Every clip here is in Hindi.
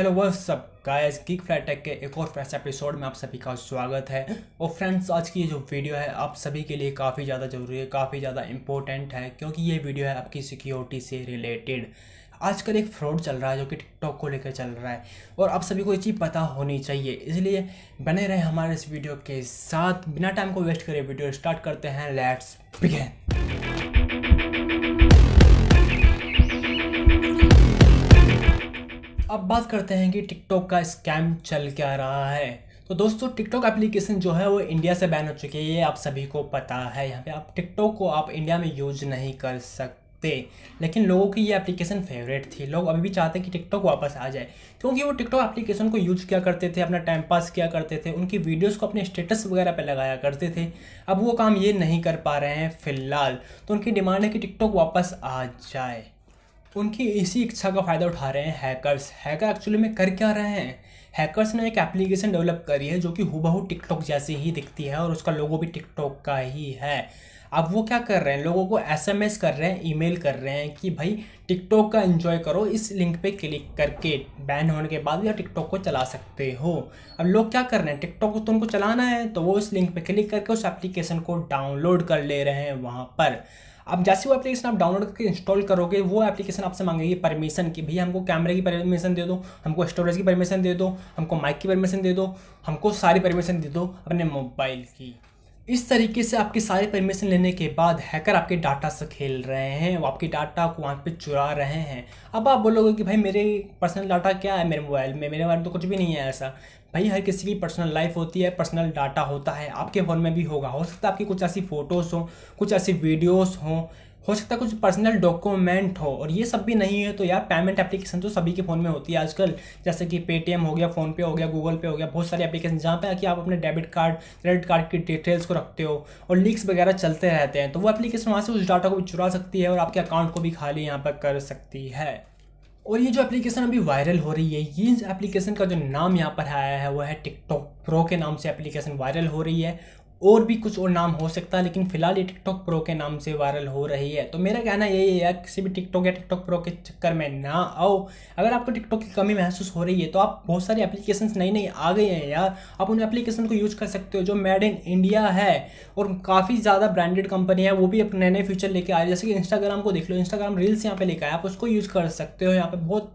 हेलो वो सब गाइस किक फ्लाई टेक के एक और फ्रेश एपिसोड में आप सभी का स्वागत है और फ्रेंड्स आज की ये जो वीडियो है आप सभी के लिए काफ़ी ज़्यादा ज़रूरी है काफ़ी ज़्यादा इंपॉर्टेंट है क्योंकि ये वीडियो है आपकी सिक्योरिटी से रिलेटेड आजकल एक फ्रॉड चल रहा है जो कि टिकटॉक को लेकर चल रहा है और आप सभी को ये चीज़ पता होनी चाहिए इसलिए बने रहे हमारे इस वीडियो के साथ बिना टाइम को वेस्ट करे वीडियो स्टार्ट करते हैं लेट्स बिगेन अब बात करते हैं कि टिकटॉक का स्कैम चल क्या रहा है तो दोस्तों टिकटॉक एप्लीकेशन जो है वो इंडिया से बैन हो चुकी है ये आप सभी को पता है यहाँ पे आप टिकटॉक को आप इंडिया में यूज नहीं कर सकते लेकिन लोगों की ये एप्लीकेशन फेवरेट थी लोग अभी भी चाहते हैं कि टिकटॉक वापस आ जाए क्योंकि वो टिकटॉक एप्लीकेशन को यूज किया करते थे अपना टाइम पास किया करते थे उनकी वीडियोस को अपने स्टेटस वगैरह पे लगाया करते थे अब वो काम ये नहीं कर पा रहे हैं फिलहाल तो उनकी डिमांड है कि टिकटॉक वापस आ जाए उनकी इसी इच्छा का फ़ायदा उठा रहे हैं हैकर्स हैकर एक्चुअली में कर क्या रहे हैं हैकर्स ने एक एप्लीकेशन डेवलप करी है जो कि हुबहू टिकटॉक जैसी ही दिखती है और उसका लोगो भी टिकटॉक का ही है अब वो क्या कर रहे हैं लोगों को एसएमएस कर रहे हैं ईमेल कर रहे हैं कि भाई टिकटॉक का एंजॉय करो इस लिंक पे क्लिक करके बैन होने के बाद भी आप टिकटॉक को चला सकते हो अब लोग क्या कर रहे हैं टिकटॉक को तो उनको चलाना है तो वो इस लिंक पे क्लिक करके उस एप्लीकेशन को डाउनलोड कर ले रहे हैं वहाँ पर आप जैसे वो एप्लीकेशन आप डाउनलोड करके इंस्टॉल करोगे वो एप्लीकेशन आपसे मांगेगी परमिशन की भैया हमको कैमरे की परमिशन दे दो हमको स्टोरेज की परमिशन दे दो हमको माइक की परमिशन दे दो हमको सारी परमिशन दे दो अपने मोबाइल की इस तरीके से आपकी सारी परमिशन लेने के बाद हैकर आपके डाटा से खेल रहे हैं वो आपके डाटा को वहाँ पे चुरा रहे हैं अब आप बोलोगे कि भाई मेरे पर्सनल डाटा क्या है मेरे मोबाइल में मेरे मोबाइल में तो कुछ भी नहीं है ऐसा भाई हर किसी की पर्सनल लाइफ होती है पर्सनल डाटा होता है आपके फ़ोन में भी होगा हो सकता है आपकी कुछ ऐसी फ़ोटोज़ हों कुछ ऐसी वीडियोज़ हों हो सकता है कुछ पर्सनल डॉक्यूमेंट हो और ये सब भी नहीं है तो यार पेमेंट एप्लीकेशन तो सभी के फ़ोन में होती है आजकल जैसे कि पेटीएम हो गया फ़ोनपे हो गया गूगल पे हो गया बहुत सारे एप्लीकेशन जहाँ पे आके आप अपने डेबिट कार्ड क्रेडिट कार्ड की डिटेल्स को रखते हो और लीक्स वगैरह चलते रहते हैं तो वो एप्लीकेशन वहाँ से उस डाटा को भी चुरा सकती है और आपके अकाउंट को भी खाली यहाँ पर कर सकती है और ये जो एप्लीकेशन अभी वायरल हो रही है ये एप्लीकेशन का जो नाम यहाँ पर आया है वो है टिकटॉक प्रो के नाम से एप्लीकेशन वायरल हो रही है और भी कुछ और नाम हो सकता है लेकिन फिलहाल ये टिकटॉक प्रो के नाम से वायरल हो रही है तो मेरा कहना यही है किसी भी टिकटॉक या टिकटॉक प्रो के चक्कर में ना आओ अगर आपको टिकटॉक की कमी महसूस हो रही है तो आप बहुत सारी एप्लीकेशन नई नई आ गई हैं यार आप उन एप्लीकेशन को यूज कर सकते हो जो मेड इन इंडिया है और काफ़ी ज़्यादा ब्रांडेड कंपनी है वो भी अपने नए नए फ्यूचर लेके आ रही है जैसे कि इंस्टाग्राम को देख लो इंस्टाग्राम रील्स यहाँ पे लेकर आए आप उसको यूज़ कर सकते हो यहाँ पे बहुत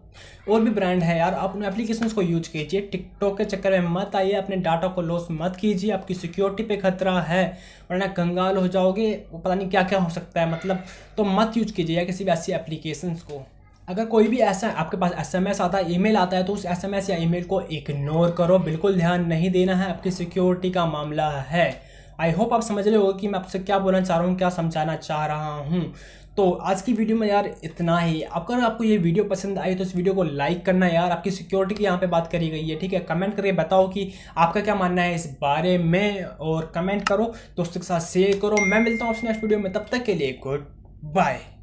और भी ब्रांड है यार आप उन एप्लीकेशन को यूज कीजिए टिकटॉक के चक्कर में मत आइए अपने डाटा को लॉस मत कीजिए आपकी सिक्योरिटी पे खतरा है वरना कंगाल हो जाओगे वो पता नहीं क्या क्या हो सकता है मतलब तो मत यूज कीजिए या किसी भी ऐसी एप्लीकेशन को अगर कोई भी ऐसा आपके पास एसएमएस आता है ईमेल आता है तो उस एसएमएस या ईमेल को इग्नोर करो बिल्कुल ध्यान नहीं देना है आपकी सिक्योरिटी का मामला है आई होप आप समझ रहे हो कि मैं आपसे क्या बोलना चाह रहा हूँ क्या समझाना चाह रहा हूँ तो आज की वीडियो में यार इतना ही अगर आपको ये वीडियो पसंद आई तो इस वीडियो को लाइक करना यार आपकी सिक्योरिटी की यहाँ पे बात करी गई है ठीक है कमेंट करके बताओ कि आपका क्या मानना है इस बारे में और कमेंट करो दोस्तों के साथ शेयर करो मैं मिलता हूँ उस नेक्स्ट वीडियो में तब तक के लिए गुड बाय